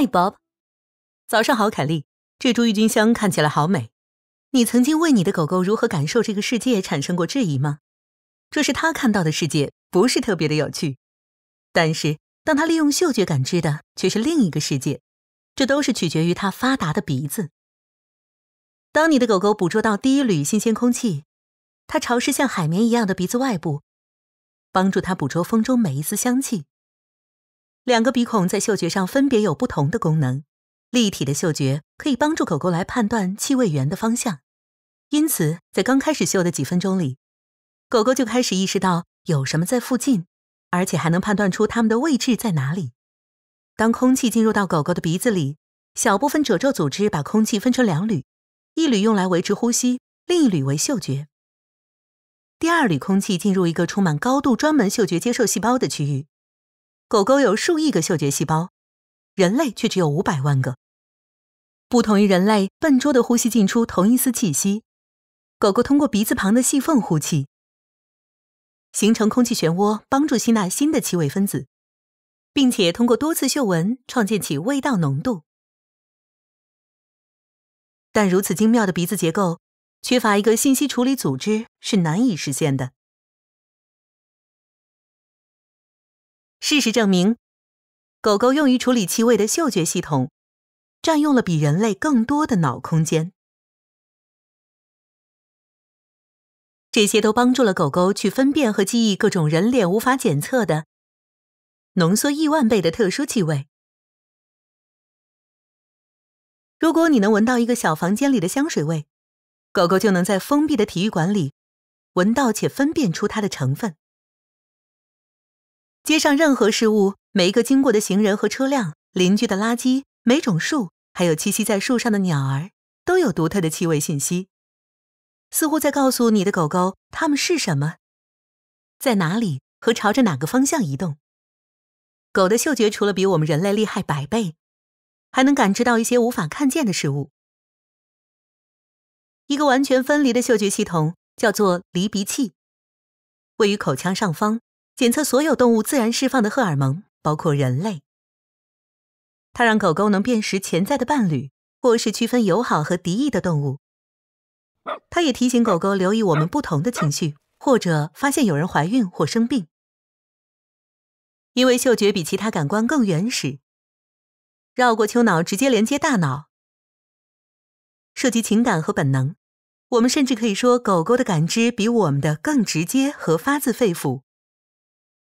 嗨，Bob。早上好，凯莉。这株郁金香看起来好美。你曾经为你的狗狗如何感受这个世界产生过质疑吗？这是它看到的世界，不是特别的有趣。但是，当它利用嗅觉感知的却是另一个世界。这都是取决于它发达的鼻子。当你的狗狗捕捉到第一缕新鲜空气，它潮湿像海绵一样的鼻子外部，帮助它捕捉风中每一丝香气。两个鼻孔在嗅觉上分别有不同的功能，立体的嗅觉可以帮助狗狗来判断气味源的方向。因此，在刚开始嗅的几分钟里，狗狗就开始意识到有什么在附近，而且还能判断出它们的位置在哪里。当空气进入到狗狗的鼻子里，小部分褶皱组织把空气分成两缕，一缕用来维持呼吸，另一缕为嗅觉。第二缕空气进入一个充满高度专门嗅觉接受细胞的区域。狗狗有数亿个嗅觉细胞，人类却只有五百万个。不同于人类笨拙的呼吸进出同一丝气息，狗狗通过鼻子旁的细缝呼气，形成空气漩涡，帮助吸纳新的气味分子，并且通过多次嗅闻创建起味道浓度。但如此精妙的鼻子结构，缺乏一个信息处理组织是难以实现的。事实证明，狗狗用于处理气味的嗅觉系统占用了比人类更多的脑空间。这些都帮助了狗狗去分辨和记忆各种人脸无法检测的、浓缩亿万倍的特殊气味。如果你能闻到一个小房间里的香水味，狗狗就能在封闭的体育馆里闻到且分辨出它的成分。街上任何事物，每一个经过的行人和车辆，邻居的垃圾，每种树，还有栖息在树上的鸟儿，都有独特的气味信息，似乎在告诉你的狗狗它们是什么，在哪里和朝着哪个方向移动。狗的嗅觉除了比我们人类厉害百倍，还能感知到一些无法看见的事物。一个完全分离的嗅觉系统叫做离鼻器，位于口腔上方。检测所有动物自然释放的荷尔蒙，包括人类。它让狗狗能辨识潜在的伴侣，或是区分友好和敌意的动物。它也提醒狗狗留意我们不同的情绪，或者发现有人怀孕或生病。因为嗅觉比其他感官更原始，绕过丘脑直接连接大脑，涉及情感和本能。我们甚至可以说，狗狗的感知比我们的更直接和发自肺腑。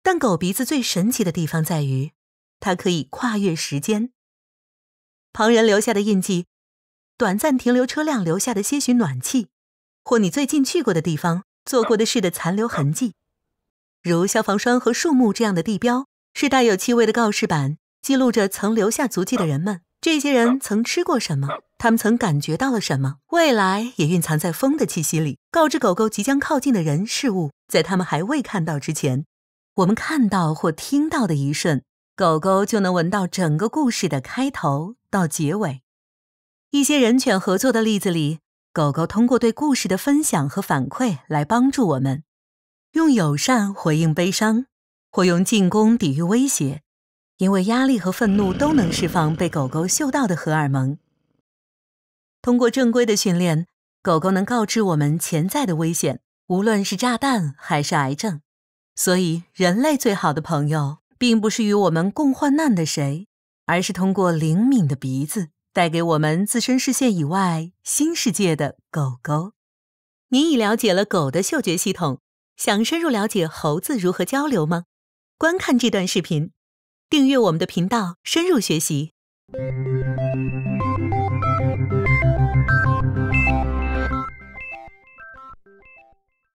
但狗鼻子最神奇的地方在于，它可以跨越时间。旁人留下的印记，短暂停留车辆留下的些许暖气，或你最近去过的地方、做过的事的残留痕迹，如消防栓和树木这样的地标，是带有气味的告示板，记录着曾留下足迹的人们。这些人曾吃过什么？他们曾感觉到了什么？未来也蕴藏在风的气息里，告知狗狗即将靠近的人事物，在他们还未看到之前。我们看到或听到的一瞬，狗狗就能闻到整个故事的开头到结尾。一些人犬合作的例子里，狗狗通过对故事的分享和反馈来帮助我们，用友善回应悲伤，或用进攻抵御威胁。因为压力和愤怒都能释放被狗狗嗅到的荷尔蒙。通过正规的训练，狗狗能告知我们潜在的危险，无论是炸弹还是癌症。所以，人类最好的朋友并不是与我们共患难的谁，而是通过灵敏的鼻子带给我们自身视线以外新世界的狗狗。您已了解了狗的嗅觉系统，想深入了解猴子如何交流吗？观看这段视频，订阅我们的频道，深入学习。